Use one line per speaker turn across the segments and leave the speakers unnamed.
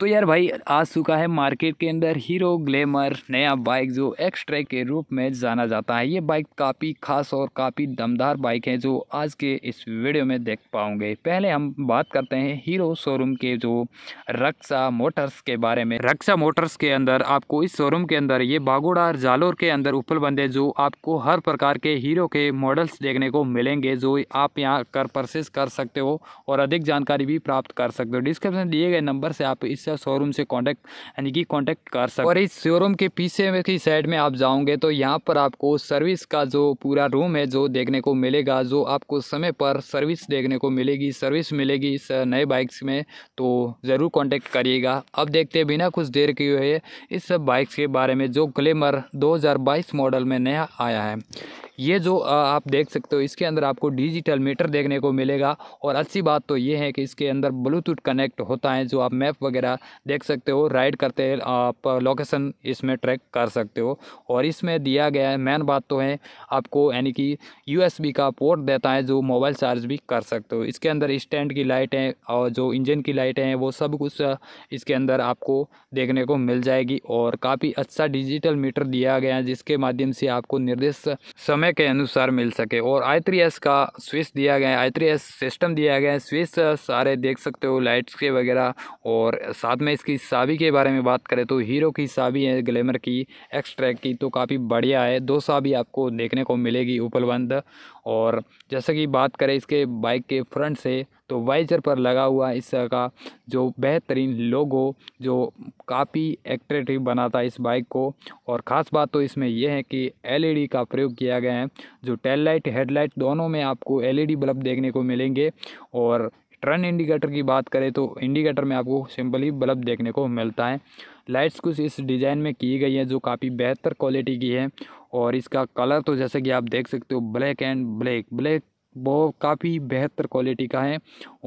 तो यार भाई आज चुका है मार्केट के अंदर हीरो ग्लैमर नया बाइक जो एक्स्ट्रा के रूप में जाना जाता है ये बाइक काफ़ी खास और काफ़ी दमदार बाइक है जो आज के इस वीडियो में देख पाओगे पहले हम बात करते हैं हीरो शोरूम के जो रक्षा मोटर्स के बारे में रक्षा मोटर्स के अंदर आपको इस शोरूम के अंदर ये बागोड़ा जालोर के अंदर उपल बंदे जो आपको हर प्रकार के हीरो के मॉडल्स देखने को मिलेंगे जो आप यहाँ कर परचेज कर सकते हो और अधिक जानकारी भी प्राप्त कर सकते हो डिस्क्रिप्शन दिए गए नंबर से आप इस किसी शोरूम से कॉन्टैक्ट यानी कि कॉन्टैक्ट कर सकते और इस शोरूम के पीछे की साइड में आप जाओगे तो यहाँ पर आपको सर्विस का जो पूरा रूम है जो देखने को मिलेगा जो आपको समय पर सर्विस देखने को मिलेगी सर्विस मिलेगी इस नए बाइक्स में तो ज़रूर कॉन्टैक्ट करिएगा अब देखते हैं बिना कुछ देर किए हुए इस सब बाइक्स के बारे में जो ग्लेमर 2022 मॉडल में नया आया है ये जो आप देख सकते हो इसके अंदर आपको डिजिटल मीटर देखने को मिलेगा और अच्छी बात तो ये है कि इसके अंदर ब्लूटूथ कनेक्ट होता है जो आप मैप वगैरह देख सकते हो राइड करते आप लोकेशन इसमें ट्रैक कर सकते हो और इसमें दिया गया है मेन बात तो है आपको यानी कि यू का पोर्ट देता है जो मोबाइल चार्ज भी कर सकते हो इसके अंदर स्टैंड की लाइटें और जो इंजन की लाइटें हैं वो सब कुछ इसके अंदर आपको देखने को मिल जाएगी और काफ़ी अच्छा डिजिटल मीटर दिया गया है जिसके माध्यम से आपको निर्देश समय समय के अनुसार मिल सके और आई थ्री एस का स्विच दिया गया है आई थ्री एस सिस्टम दिया गया है स्विच सारे देख सकते हो लाइट्स के वगैरह और साथ में इसकी साबी के बारे में बात करें तो हीरो की साबी है ग्लैमर की एक्स ट्रैक की तो काफ़ी बढ़िया है दो साबी आपको देखने को मिलेगी उपलब्ध और जैसा कि बात करें इसके बाइक के फ्रंट से तो वाइजर पर लगा हुआ इसका जो बेहतरीन लोगो जो काफ़ी एक्ट्रेटिव बनाता है इस बाइक को और ख़ास बात तो इसमें यह है कि एलईडी e का प्रयोग किया गया है जो टेल लाइट हेडलाइट दोनों में आपको एलईडी बल्ब e देखने को मिलेंगे और टर्न इंडिकेटर की बात करें तो इंडिकेटर में आपको सिंपली बल्ब देखने को मिलता है लाइट्स कुछ इस डिज़ाइन में की गई है जो काफ़ी बेहतर क्वालिटी की है और इसका कलर तो जैसे कि आप देख सकते हो ब्लैक एंड ब्लैक ब्लैक वो काफ़ी बेहतर क्वालिटी का है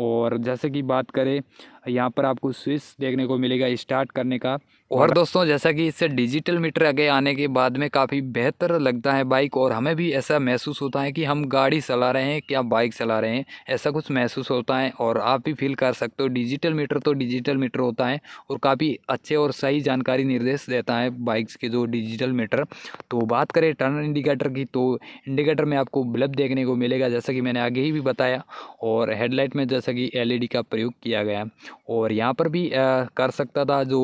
और जैसे कि बात करें यहाँ पर आपको स्विच देखने को मिलेगा स्टार्ट करने का और दोस्तों जैसा कि इससे डिजिटल मीटर आगे आने के बाद में काफ़ी बेहतर लगता है बाइक और हमें भी ऐसा महसूस होता है कि हम गाड़ी चला रहे हैं क्या बाइक चला रहे हैं ऐसा कुछ महसूस होता है और आप भी फील कर सकते हो डिजिटल मीटर तो डिजिटल मीटर होता है और काफ़ी अच्छे और सही जानकारी निर्देश देता है बाइक्स के जो डिजिटल मीटर तो बात करें टर्न इंडिकेटर की तो इंडिकेटर में आपको ब्लब देखने को मिलेगा जैसा कि मैंने आगे ही भी बताया और हेडलाइट में जैसा कि एल e का प्रयोग किया गया और यहाँ पर भी कर सकता था जो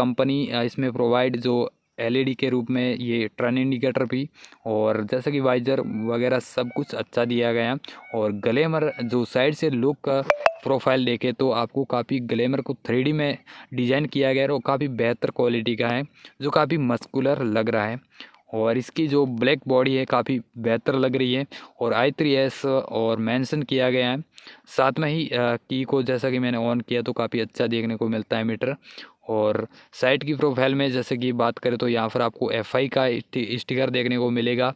कंपनी इसमें प्रोवाइड जो एलईडी e के रूप में ये ट्रन इंडिकेटर भी और जैसा कि वाइजर वगैरह सब कुछ अच्छा दिया गया और ग्लैमर जो साइड से लुक का प्रोफाइल देखे तो आपको काफ़ी ग्लैमर को थ्री में डिज़ाइन किया गया है और काफ़ी बेहतर क्वालिटी का है जो काफ़ी मस्कुलर लग रहा है और इसकी जो ब्लैक बॉडी है काफ़ी बेहतर लग रही है और आई थ्री एस और मेंशन किया गया है साथ में ही की को जैसा कि मैंने ऑन किया तो काफ़ी अच्छा देखने को मिलता है मीटर और साइट की प्रोफाइल में जैसे कि बात करें तो यहाँ पर आपको एफ का स्टिकर देखने को मिलेगा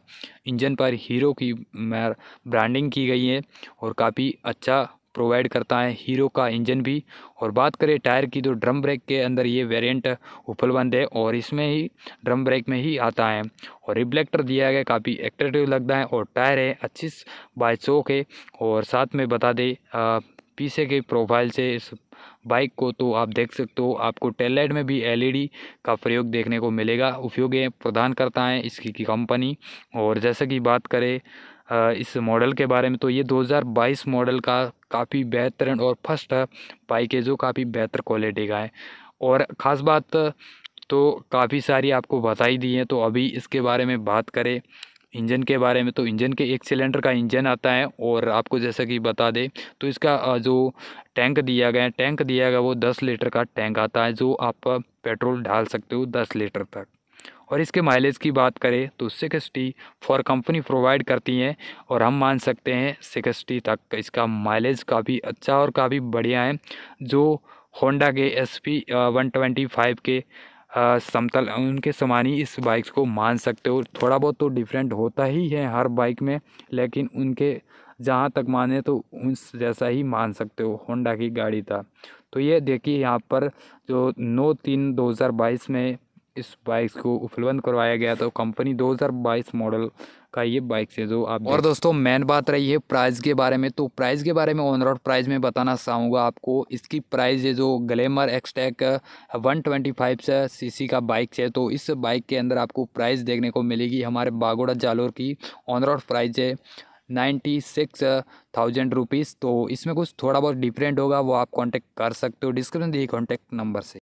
इंजन पर हीरो की ब्रांडिंग की गई है और काफ़ी अच्छा प्रोवाइड करता है हीरो का इंजन भी और बात करें टायर की तो ड्रम ब्रेक के अंदर ये वेरिएंट उपलब्ध है और इसमें ही ड्रम ब्रेक में ही आता है और रिफ्लेक्टर दिया गया काफ़ी एक्ट्रेटिव लगता है और टायर है अच्छी चौक है और साथ में बता दें पीछे के प्रोफाइल से इस बाइक को तो आप देख सकते हो आपको टेललाइट में भी एलईडी e का प्रयोग देखने को मिलेगा उपयोग प्रदान करता है इसकी की कंपनी और जैसे कि बात करें इस मॉडल के बारे में तो ये 2022 मॉडल का काफ़ी बेहतरीन और फर्स्ट बाइक है जो काफ़ी बेहतर क्वालिटी का है और ख़ास बात तो काफ़ी सारी आपको बताई दी है तो अभी इसके बारे में बात करें इंजन के बारे में तो इंजन के एक सिलेंडर का इंजन आता है और आपको जैसा कि बता दे तो इसका जो टैंक दिया गया है टैंक दिया गया वो दस लीटर का टैंक आता है जो आप पेट्रोल डाल सकते हो दस लीटर तक और इसके माइलेज की बात करें तो सिक्सटी फॉर कंपनी प्रोवाइड करती हैं और हम मान सकते हैं सिक्सटी तक इसका माइलेज काफ़ी अच्छा और काफ़ी बढ़िया है जो होंडा के S P one twenty five के समतल उनके समान ही इस बाइक्स को मान सकते हो थोड़ा बहुत तो डिफरेंट होता ही है हर बाइक में लेकिन उनके जहाँ तक माने तो उन जैसा ही मान सकते हो होंडा की गाड़ी था तो ये देखिए यहाँ पर जो नौ तीन दो हज़ार बाईस में इस बाइक को उपलब्ध करवाया गया तो कंपनी 2022 मॉडल का ये बाइक से जो आप और दोस्तों मेन बात रही है प्राइस के बारे में तो प्राइस के बारे में ऑन रोड प्राइस में बताना चाहूँगा आपको इसकी प्राइस है जो ग्लैमर एक्सटेक 125 सी का बाइक है तो इस बाइक के अंदर आपको प्राइस देखने को मिलेगी हमारे बागोड़ा जालोर की ऑन रोड प्राइस है नाइन्टी सिक्स थाउजेंड रुपीज़ तो इसमें कुछ थोड़ा बहुत डिफरेंट होगा वो आप कांटेक्ट कर सकते हो डिस्क्रिप्शन दिए कांटेक्ट नंबर से